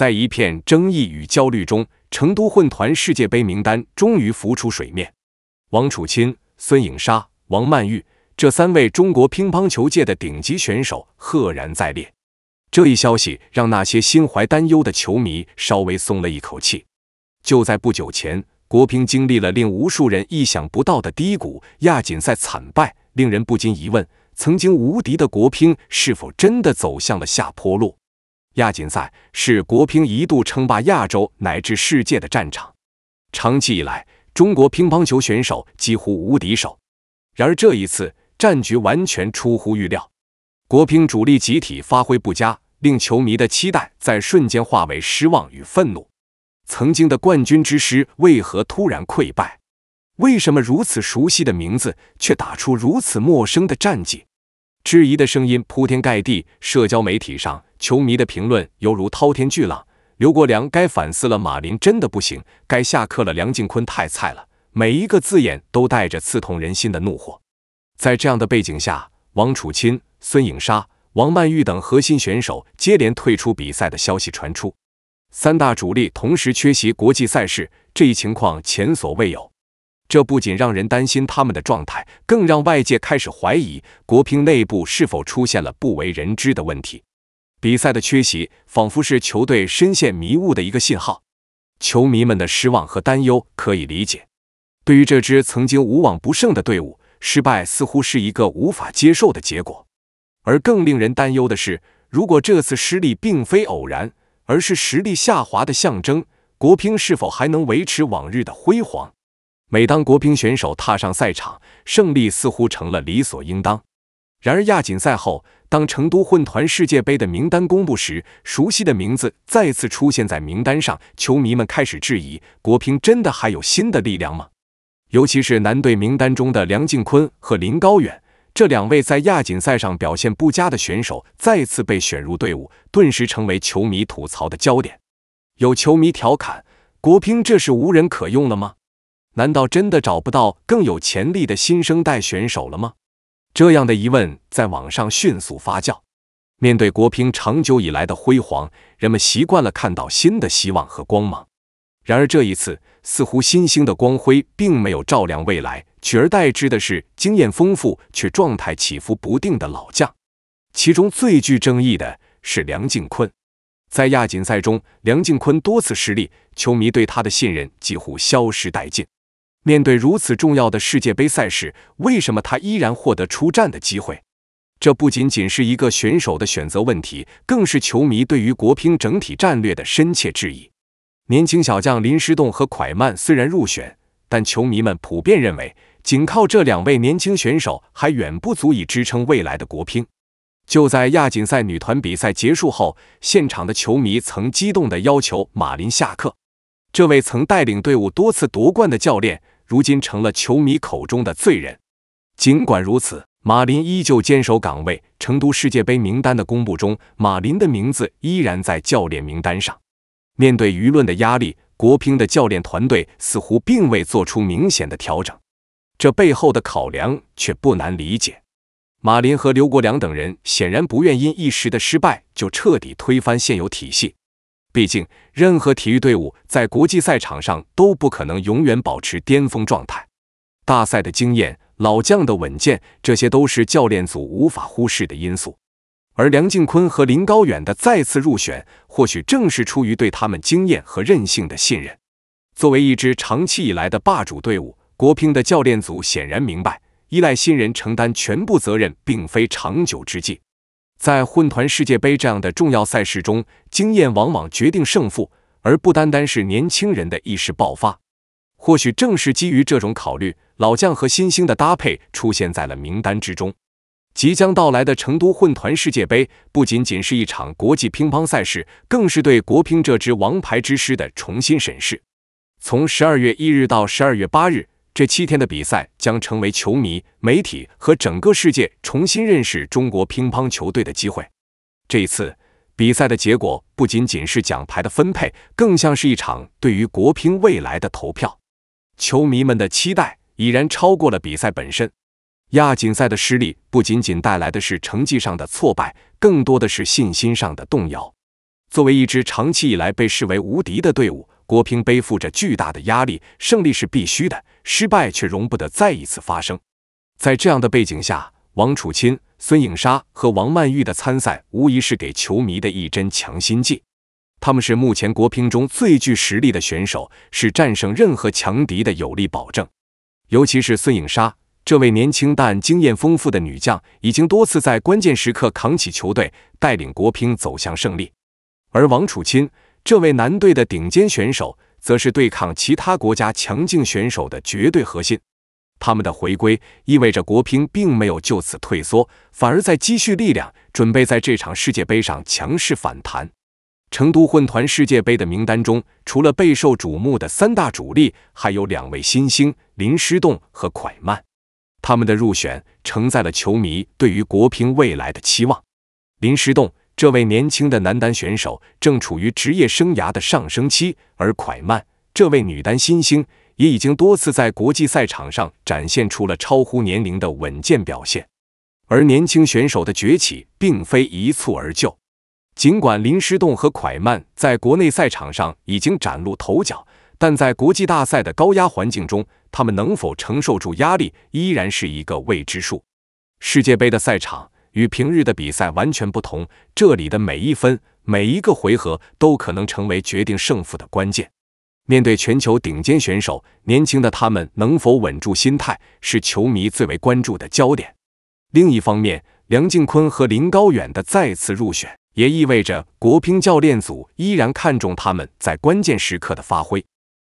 在一片争议与焦虑中，成都混团世界杯名单终于浮出水面。王楚钦、孙颖莎、王曼玉这三位中国乒乓球界的顶级选手赫然在列。这一消息让那些心怀担忧的球迷稍微松了一口气。就在不久前，国乒经历了令无数人意想不到的低谷——亚锦赛惨败，令人不禁疑问：曾经无敌的国乒是否真的走向了下坡路？亚锦赛是国乒一度称霸亚洲乃至世界的战场，长期以来，中国乒乓球选手几乎无敌手。然而这一次，战局完全出乎预料，国乒主力集体发挥不佳，令球迷的期待在瞬间化为失望与愤怒。曾经的冠军之师为何突然溃败？为什么如此熟悉的名字却打出如此陌生的战绩？质疑的声音铺天盖地，社交媒体上。球迷的评论犹如滔天巨浪，刘国梁该反思了，马林真的不行，该下课了，梁靖昆太菜了，每一个字眼都带着刺痛人心的怒火。在这样的背景下，王楚钦、孙颖莎、王曼玉等核心选手接连退出比赛的消息传出，三大主力同时缺席国际赛事，这一情况前所未有。这不仅让人担心他们的状态，更让外界开始怀疑国乒内部是否出现了不为人知的问题。比赛的缺席仿佛是球队深陷迷雾的一个信号，球迷们的失望和担忧可以理解。对于这支曾经无往不胜的队伍，失败似乎是一个无法接受的结果。而更令人担忧的是，如果这次失利并非偶然，而是实力下滑的象征，国乒是否还能维持往日的辉煌？每当国乒选手踏上赛场，胜利似乎成了理所应当。然而，亚锦赛后，当成都混团世界杯的名单公布时，熟悉的名字再次出现在名单上，球迷们开始质疑：国乒真的还有新的力量吗？尤其是男队名单中的梁靖昆和林高远，这两位在亚锦赛上表现不佳的选手，再次被选入队伍，顿时成为球迷吐槽的焦点。有球迷调侃：国乒这是无人可用了吗？难道真的找不到更有潜力的新生代选手了吗？这样的疑问在网上迅速发酵。面对国乒长久以来的辉煌，人们习惯了看到新的希望和光芒。然而这一次，似乎新兴的光辉并没有照亮未来，取而代之的是经验丰富却状态起伏不定的老将。其中最具争议的是梁靖昆。在亚锦赛中，梁靖昆多次失利，球迷对他的信任几乎消失殆尽。面对如此重要的世界杯赛事，为什么他依然获得出战的机会？这不仅仅是一个选手的选择问题，更是球迷对于国乒整体战略的深切质疑。年轻小将林诗栋和蒯曼虽然入选，但球迷们普遍认为，仅靠这两位年轻选手还远不足以支撑未来的国乒。就在亚锦赛女团比赛结束后，现场的球迷曾激动地要求马林下课。这位曾带领队伍多次夺冠的教练。如今成了球迷口中的罪人。尽管如此，马林依旧坚守岗位。成都世界杯名单的公布中，马林的名字依然在教练名单上。面对舆论的压力，国乒的教练团队似乎并未做出明显的调整。这背后的考量却不难理解：马林和刘国梁等人显然不愿因一时的失败就彻底推翻现有体系。毕竟，任何体育队伍在国际赛场上都不可能永远保持巅峰状态。大赛的经验、老将的稳健，这些都是教练组无法忽视的因素。而梁靖昆和林高远的再次入选，或许正是出于对他们经验和韧性的信任。作为一支长期以来的霸主队伍，国乒的教练组显然明白，依赖新人承担全部责任并非长久之计。在混团世界杯这样的重要赛事中，经验往往决定胜负，而不单单是年轻人的意识爆发。或许正是基于这种考虑，老将和新星的搭配出现在了名单之中。即将到来的成都混团世界杯，不仅仅是一场国际乒乓赛事，更是对国乒这支王牌之师的重新审视。从十二月一日到十二月八日。这七天的比赛将成为球迷、媒体和整个世界重新认识中国乒乓球队的机会。这一次比赛的结果不仅仅是奖牌的分配，更像是一场对于国乒未来的投票。球迷们的期待已然超过了比赛本身。亚锦赛的失利不仅仅带来的是成绩上的挫败，更多的是信心上的动摇。作为一支长期以来被视为无敌的队伍，国乒背负着巨大的压力，胜利是必须的，失败却容不得再一次发生。在这样的背景下，王楚钦、孙颖莎和王曼玉的参赛无疑是给球迷的一针强心剂。他们是目前国乒中最具实力的选手，是战胜任何强敌的有力保证。尤其是孙颖莎，这位年轻但经验丰富的女将，已经多次在关键时刻扛起球队，带领国乒走向胜利。而王楚钦。这位男队的顶尖选手，则是对抗其他国家强劲选手的绝对核心。他们的回归，意味着国乒并没有就此退缩，反而在积蓄力量，准备在这场世界杯上强势反弹。成都混团世界杯的名单中，除了备受瞩目的三大主力，还有两位新星林诗栋和蒯曼。他们的入选，承载了球迷对于国乒未来的期望。林诗栋。这位年轻的男单选手正处于职业生涯的上升期，而蒯曼这位女单新星也已经多次在国际赛场上展现出了超乎年龄的稳健表现。而年轻选手的崛起并非一蹴而就，尽管林诗栋和蒯曼在国内赛场上已经崭露头角，但在国际大赛的高压环境中，他们能否承受住压力依然是一个未知数。世界杯的赛场。与平日的比赛完全不同，这里的每一分、每一个回合都可能成为决定胜负的关键。面对全球顶尖选手，年轻的他们能否稳住心态，是球迷最为关注的焦点。另一方面，梁靖昆和林高远的再次入选，也意味着国乒教练组依然看重他们在关键时刻的发挥。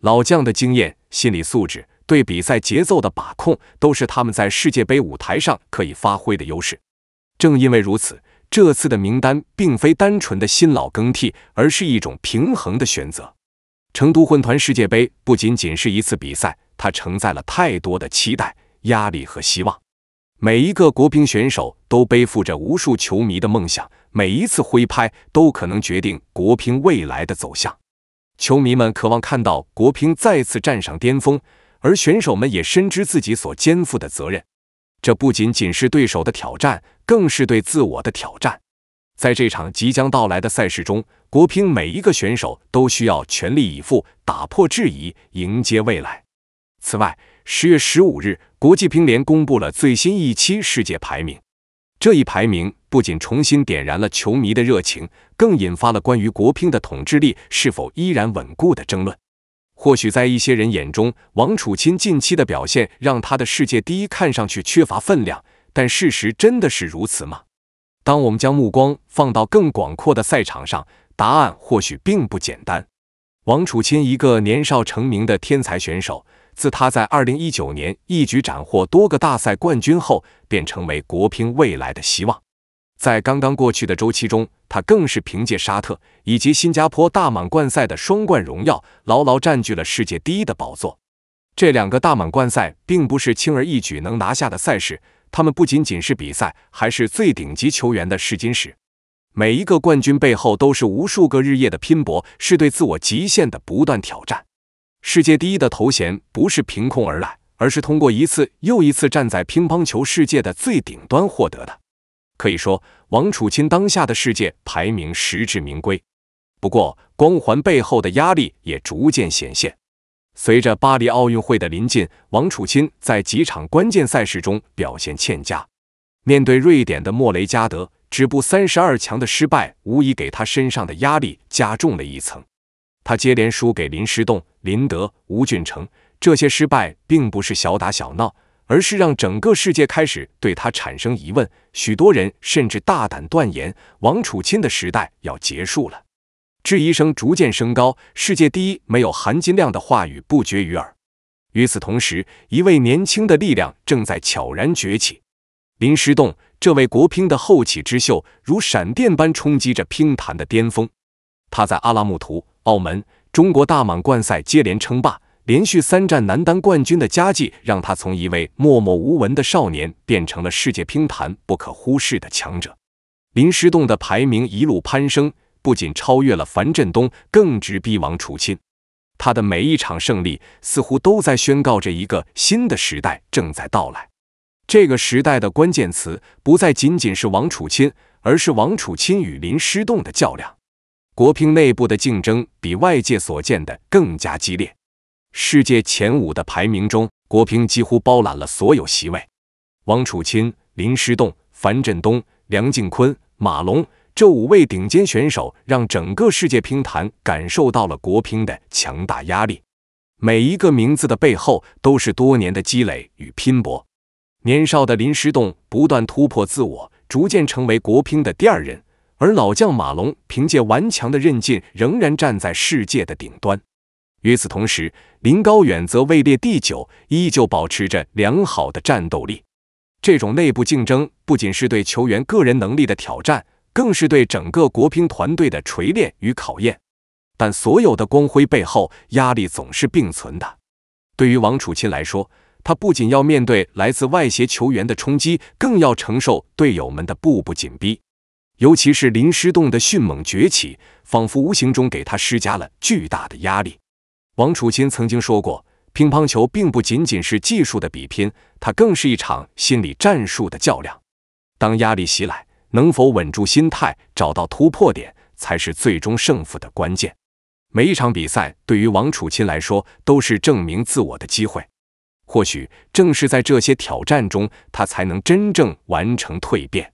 老将的经验、心理素质、对比赛节奏的把控，都是他们在世界杯舞台上可以发挥的优势。正因为如此，这次的名单并非单纯的新老更替，而是一种平衡的选择。成都混团世界杯不仅仅是一次比赛，它承载了太多的期待、压力和希望。每一个国乒选手都背负着无数球迷的梦想，每一次挥拍都可能决定国乒未来的走向。球迷们渴望看到国乒再次站上巅峰，而选手们也深知自己所肩负的责任。这不仅仅是对手的挑战，更是对自我的挑战。在这场即将到来的赛事中，国乒每一个选手都需要全力以赴，打破质疑，迎接未来。此外，十月十五日，国际乒联公布了最新一期世界排名。这一排名不仅重新点燃了球迷的热情，更引发了关于国乒的统治力是否依然稳固的争论。或许在一些人眼中，王楚钦近期的表现让他的世界第一看上去缺乏分量，但事实真的是如此吗？当我们将目光放到更广阔的赛场上，答案或许并不简单。王楚钦一个年少成名的天才选手，自他在2019年一举斩获多个大赛冠军后，便成为国乒未来的希望。在刚刚过去的周期中，他更是凭借沙特以及新加坡大满贯赛的双冠荣耀，牢牢占据了世界第一的宝座。这两个大满贯赛并不是轻而易举能拿下的赛事，他们不仅仅是比赛，还是最顶级球员的试金石。每一个冠军背后都是无数个日夜的拼搏，是对自我极限的不断挑战。世界第一的头衔不是凭空而来，而是通过一次又一次站在乒乓球世界的最顶端获得的。可以说，王楚钦当下的世界排名实至名归。不过，光环背后的压力也逐渐显现。随着巴黎奥运会的临近，王楚钦在几场关键赛事中表现欠佳。面对瑞典的莫雷加德，止步三十二强的失败，无疑给他身上的压力加重了一层。他接连输给林诗栋、林德、吴俊成，这些失败并不是小打小闹。而是让整个世界开始对他产生疑问，许多人甚至大胆断言王楚钦的时代要结束了。质疑声逐渐升高，世界第一没有含金量的话语不绝于耳。与此同时，一位年轻的力量正在悄然崛起。林诗栋，这位国乒的后起之秀，如闪电般冲击着乒坛的巅峰。他在阿拉木图、澳门、中国大满贯赛接连称霸。连续三战男单冠军的佳绩，让他从一位默默无闻的少年变成了世界乒坛不可忽视的强者。林诗栋的排名一路攀升，不仅超越了樊振东，更直逼王楚钦。他的每一场胜利，似乎都在宣告着一个新的时代正在到来。这个时代的关键词不再仅仅是王楚钦，而是王楚钦与林诗栋的较量。国乒内部的竞争比外界所见的更加激烈。世界前五的排名中，国乒几乎包揽了所有席位。王楚钦、林诗栋、樊振东、梁靖昆、马龙这五位顶尖选手，让整个世界乒坛感受到了国乒的强大压力。每一个名字的背后，都是多年的积累与拼搏。年少的林诗栋不断突破自我，逐渐成为国乒的第二人；而老将马龙，凭借顽强的韧劲，仍然站在世界的顶端。与此同时，林高远则位列第九，依旧保持着良好的战斗力。这种内部竞争不仅是对球员个人能力的挑战，更是对整个国乒团队的锤炼与考验。但所有的光辉背后，压力总是并存的。对于王楚钦来说，他不仅要面对来自外协球员的冲击，更要承受队友们的步步紧逼。尤其是林诗栋的迅猛崛起，仿佛无形中给他施加了巨大的压力。王楚钦曾经说过：“乒乓球并不仅仅是技术的比拼，它更是一场心理战术的较量。当压力袭来，能否稳住心态，找到突破点，才是最终胜负的关键。每一场比赛对于王楚钦来说，都是证明自我的机会。或许正是在这些挑战中，他才能真正完成蜕变。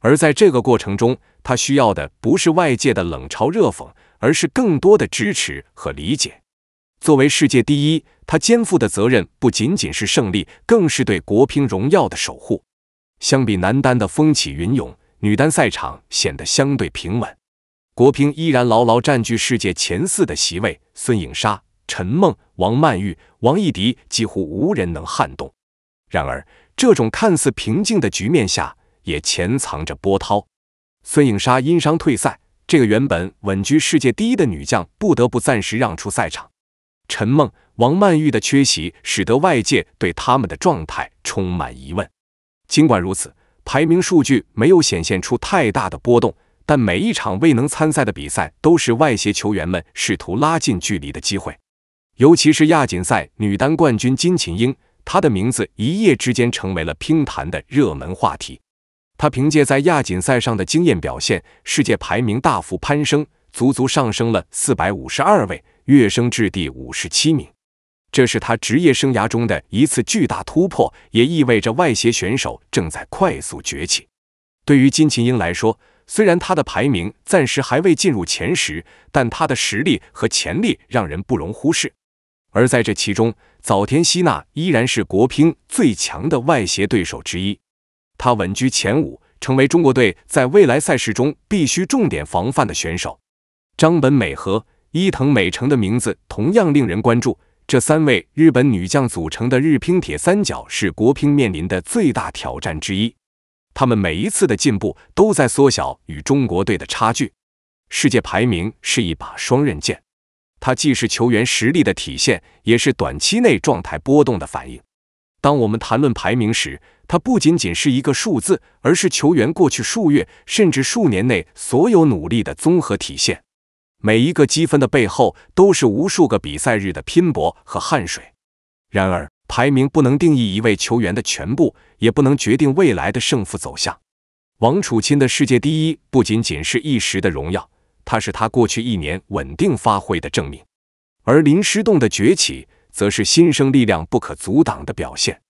而在这个过程中，他需要的不是外界的冷嘲热讽，而是更多的支持和理解。”作为世界第一，他肩负的责任不仅仅是胜利，更是对国乒荣耀的守护。相比男单的风起云涌，女单赛场显得相对平稳。国乒依然牢牢占据世界前四的席位，孙颖莎、陈梦、王曼玉、王艺迪几乎无人能撼动。然而，这种看似平静的局面下，也潜藏着波涛。孙颖莎因伤退赛，这个原本稳居世界第一的女将不得不暂时让出赛场。陈梦、王曼玉的缺席使得外界对他们的状态充满疑问。尽管如此，排名数据没有显现出太大的波动，但每一场未能参赛的比赛都是外协球员们试图拉近距离的机会。尤其是亚锦赛女单冠军金琴英，她的名字一夜之间成为了乒坛的热门话题。她凭借在亚锦赛上的惊艳表现，世界排名大幅攀升，足足上升了四百五十二位。跃升至第五十七名，这是他职业生涯中的一次巨大突破，也意味着外协选手正在快速崛起。对于金琴英来说，虽然他的排名暂时还未进入前十，但他的实力和潜力让人不容忽视。而在这其中，早田希娜依然是国乒最强的外协对手之一，她稳居前五，成为中国队在未来赛事中必须重点防范的选手。张本美和。伊藤美诚的名字同样令人关注。这三位日本女将组成的日乒铁三角是国乒面临的最大挑战之一。他们每一次的进步都在缩小与中国队的差距。世界排名是一把双刃剑，它既是球员实力的体现，也是短期内状态波动的反应。当我们谈论排名时，它不仅仅是一个数字，而是球员过去数月甚至数年内所有努力的综合体现。每一个积分的背后都是无数个比赛日的拼搏和汗水。然而，排名不能定义一位球员的全部，也不能决定未来的胜负走向。王楚钦的世界第一不仅仅是一时的荣耀，它是他过去一年稳定发挥的证明。而林诗栋的崛起，则是新生力量不可阻挡的表现。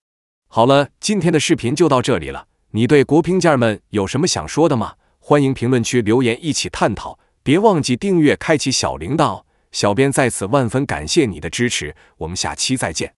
好了，今天的视频就到这里了。你对国乒健儿们有什么想说的吗？欢迎评论区留言，一起探讨。别忘记订阅、开启小铃铛小编在此万分感谢你的支持，我们下期再见。